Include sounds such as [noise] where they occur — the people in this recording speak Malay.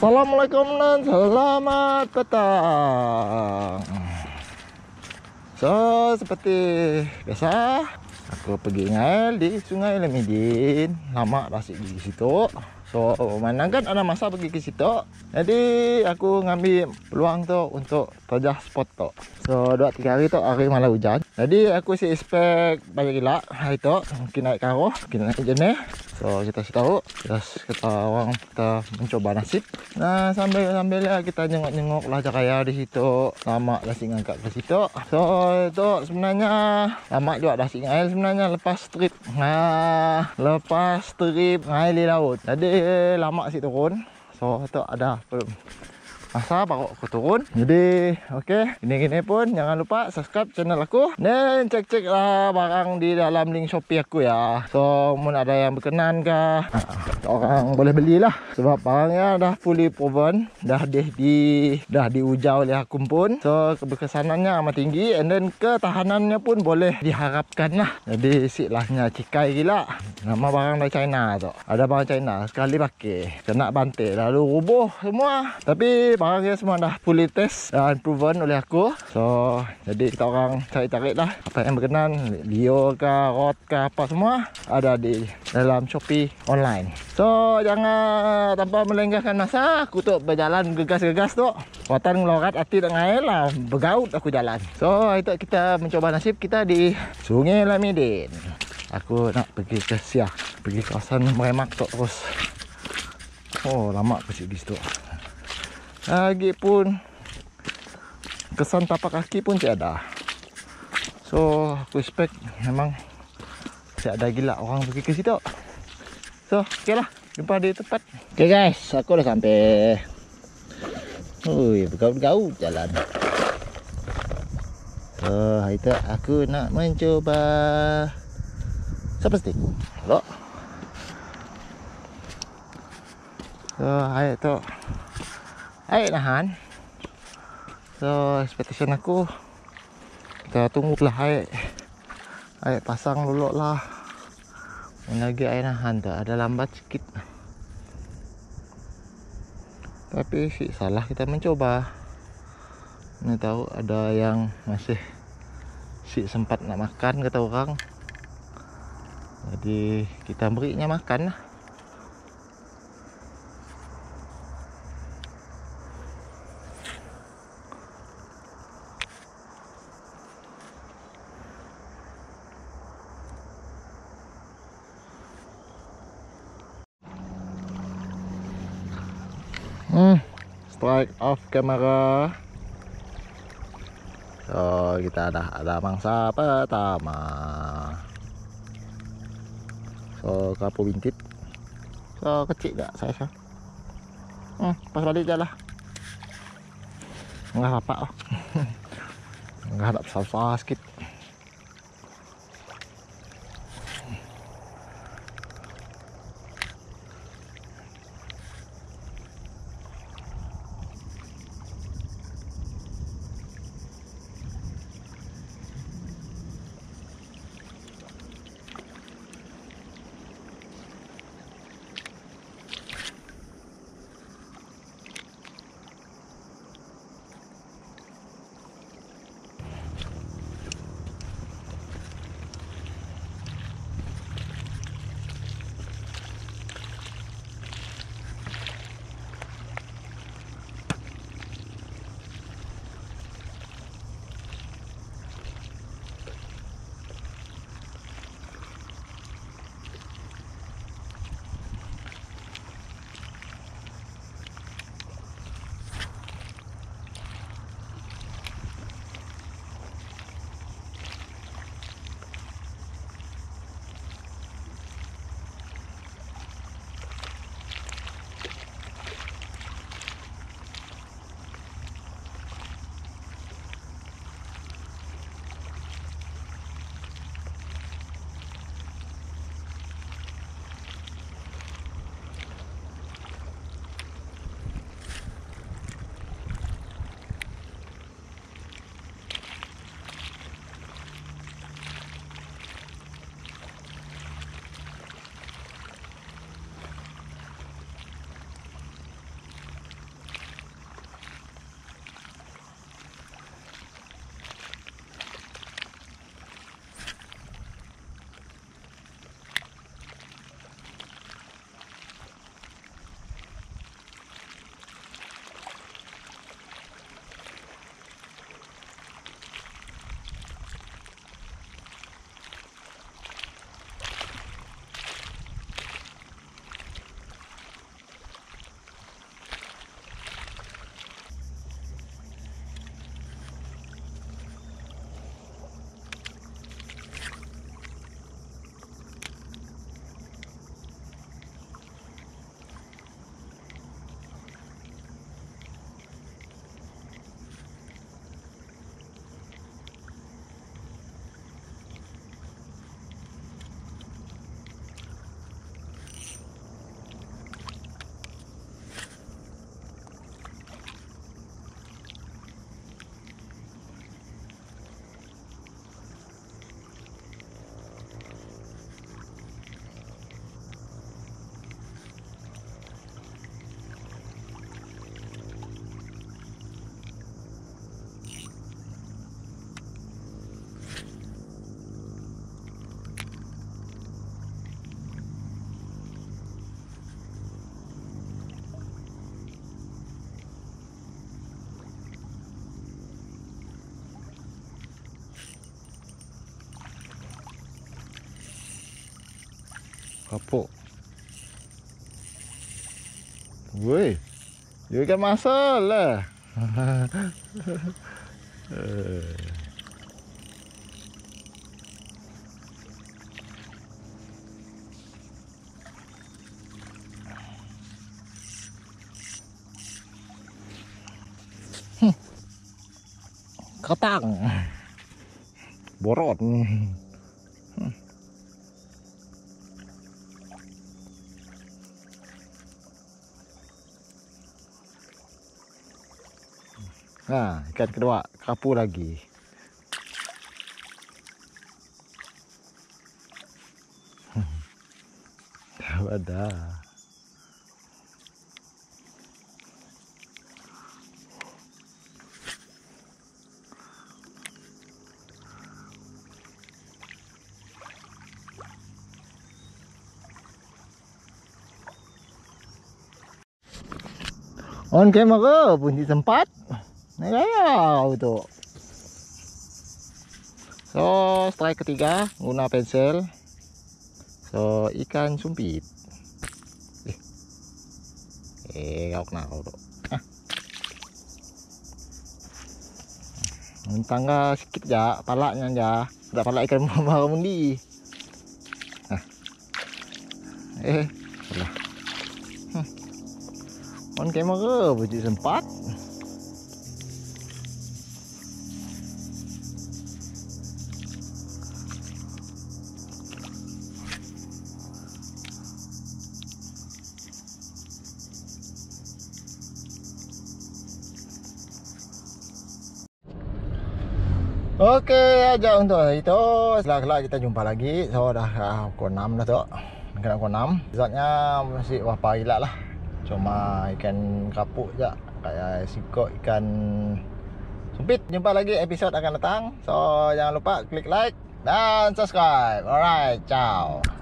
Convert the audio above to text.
Assalamualaikum dan selamat petang So, seperti biasa Aku pergi ngail di sungai Lemidin Lama dah di situ So, mana kan ada masa pergi ke situ Jadi, aku ngambil peluang tu untuk terjah spot tu So, dua tiga hari tu hari malah hujan Jadi, aku si expect banyak gila hari tu Mungkin naik karuh, mungkin naik jenis So kita kasih tahu. Yes, kita orang kita mencoba nasib. Nah, sambil sambil lah kita nyengok-nyengok lah cakaya di situ. Lama dah sing angkat ke situ. So itu sebenarnya lama juga dah sing air sebenarnya lepas trip. Nah, lepas trip air di laut. tadi lama sih turun. So itu ada belum masa baru aku turun jadi okay ini gini pun jangan lupa subscribe channel aku dan cek-cek lah barang di dalam link Shopee aku ya so mungkin ada yang berkenan ke ah, orang boleh belilah sebab barangnya dah fully proven dah di, di dah diuja oleh aku pun so keberkesanannya amat tinggi and then ketahanannya pun boleh diharapkan lah jadi isilahnya cikai gila nama barang dari China tu ada barang China sekali pakai kena bantai lalu rubuh semua tapi barang dia semua dah fully test dan proven oleh aku. So, jadi kita orang cari-cari lah apa yang berkenan, Leo ke, Rod ke, apa semua ada di dalam Shopee online. So, jangan tanpa melenggahkan masa, aku tu berjalan gegas-gegas tu. Watan ngelorat hati dan air lah, bergaut aku jalan. So, itu kita mencoba nasib kita di Sungai Lamidin. Aku nak pergi ke Siah, pergi kawasan Meremak tu terus. Oh, lama aku cik di lagi pun kesan tapak kaki pun tak ada so aku expect memang tak ada gila orang pergi ke situ so ok lah jumpa di tempat ok guys aku dah sampai ui bergaul-gaul jalan so hari tu aku nak mencuba siapa stick hello so hari tu air nahan lah, so expectation aku kita tunggu lah air air pasang dulu lah lagi air nahan lah, tu ada lambat sikit tapi si salah kita mencoba ni tahu ada yang masih si sempat nak makan kata orang jadi kita berinya makan lah Hmm. Strike off kamera. Oh, kita dah ada mangsa pertama. So, kapu bintit. So, kecil tak saya lah. saya. Hmm, pas balik je lah. Enggak apa-apa. Lah. [laughs] Enggak ada besar-besar sikit. -besar ครับพ่อเฮ้ยอยู่กันมาเซลเลยเขาตั้งบรอด Ha, ikan kedua, kerapu lagi. [laughs] Ya, Dah ada. On pun bunyi sempat. Wow, itu. Lah, so, strike ketiga guna pensil. So, ikan sumpit. Eh, eh kau kena kau tu. Untang ah. hmm, ke sikit je, palaknya je. Tak palak ikan mama [laughs] mundi. Ah. Eh, salah. Hmm. On kamera, bujuk sempat. Hmm. Okey, ajak untuk itu. Selak-selak kita jumpa lagi. So dah uh, pukul 6 dah tu. Kena pukul 6. Zatnya masih wah pagilah lah. Cuma ikan kapuk je. Kayak sikok ikan sumpit. Jumpa lagi episod akan datang. So jangan lupa klik like dan subscribe. Alright, ciao.